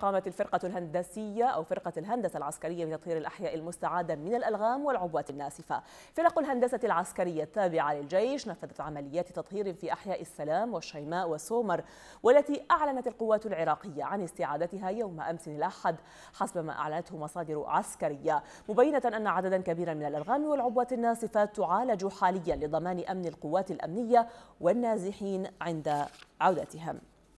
قامت الفرقة الهندسية أو فرقة الهندسة العسكرية بتطهير الأحياء المستعادة من الألغام والعبوات الناسفة. فرق الهندسة العسكرية التابعة للجيش نفذت عمليات تطهير في أحياء السلام والشيماء وسومر والتي أعلنت القوات العراقية عن استعادتها يوم أمس الأحد حسب ما أعلنته مصادر عسكرية مبينة أن عددا كبيرا من الألغام والعبوات الناسفة تعالج حاليا لضمان أمن القوات الأمنية والنازحين عند عودتهم.